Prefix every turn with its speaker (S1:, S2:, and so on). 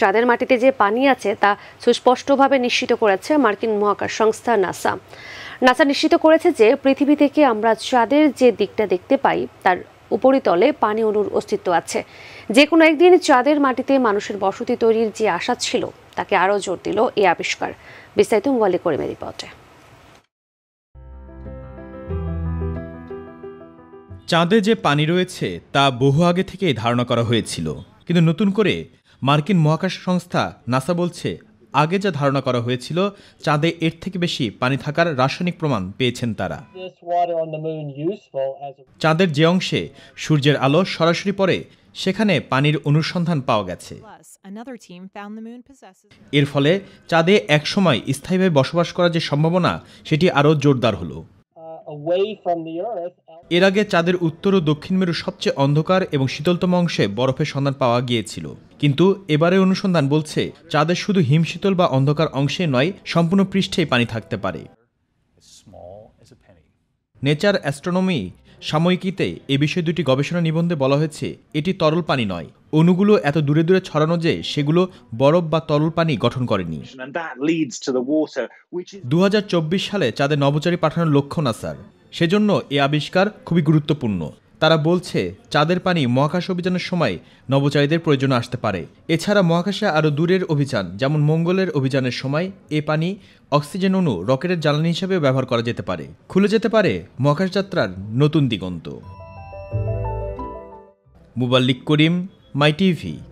S1: চাঁদের মাটিতে যে পানি আছে তা সুস্পষ্টভাবে নিশ্চিত করেছে মার্কিন মহাকাশ সংস্থা নাসা নাসা নিশ্চিত করেছে যে পৃথিবী থেকে আমরা চাঁদের যে দিকটা দেখতে পাই তার উপরিতলে পানি অনুর অস্তিত্ব আছে যে কোনো একদিন চাঁদের মাটিতে মানুষের বসতি তৈরির যে আশা ছিল তাকে আরও জোর দিল এই আবিষ্কার বিস্তারিত মোবাইলে করিমের রিপোর্টে
S2: চাঁদে যে পানি রয়েছে তা বহু আগে থেকেই ধারণা করা হয়েছিল কিন্তু নতুন করে মার্কিন মহাকাশ সংস্থা নাসা বলছে আগে যা ধারণা করা হয়েছিল চাঁদে এর থেকে বেশি পানি থাকার রাসায়নিক প্রমাণ পেয়েছেন তারা চাঁদের যে অংশে সূর্যের আলো সরাসরি পড়ে সেখানে পানির অনুসন্ধান পাওয়া গেছে এর ফলে চাঁদে একসময় স্থায়ীভাবে বসবাস করার যে সম্ভাবনা সেটি আরও জোরদার হল এর আগে চাঁদের উত্তর ও দক্ষিণ মেরু সবচেয়ে অন্ধকার এবং শীতলতম অংশে বরফের সন্ধান পাওয়া গিয়েছিল কিন্তু এবারে অনুসন্ধান বলছে চাঁদের শুধু হিমশীতল বা অন্ধকার অংশে নয় সম্পূর্ণ পৃষ্ঠেই পানি থাকতে পারে নেচার অ্যাস্ট্রোনমি সাময়িকীতে এ বিষয়ে দুটি গবেষণা নিবন্ধে বলা হয়েছে এটি তরল পানি নয় অণুগুলো এত দূরে দূরে ছড়ানো যে সেগুলো বরফ বা তরল পানি গঠন করেনি দু সালে চাঁদে নবচারী পাঠানোর লক্ষ্য না স্যার সেজন্য এ আবিষ্কার খুবই গুরুত্বপূর্ণ তারা বলছে চাঁদের পানি মহাকাশ অভিযানের সময় নভোচারীদের প্রয়োজন আসতে পারে এছাড়া মহাকাশে আরও দূরের অভিযান যেমন মঙ্গলের অভিযানের সময় এ পানি অক্সিজেন অনু রকেটের জ্বালানি হিসেবে ব্যবহার করা যেতে পারে খুলে যেতে পারে মহাকাশযাত্রার নতুন দিগন্ত মুবাল্লিক করিম মাই টিভি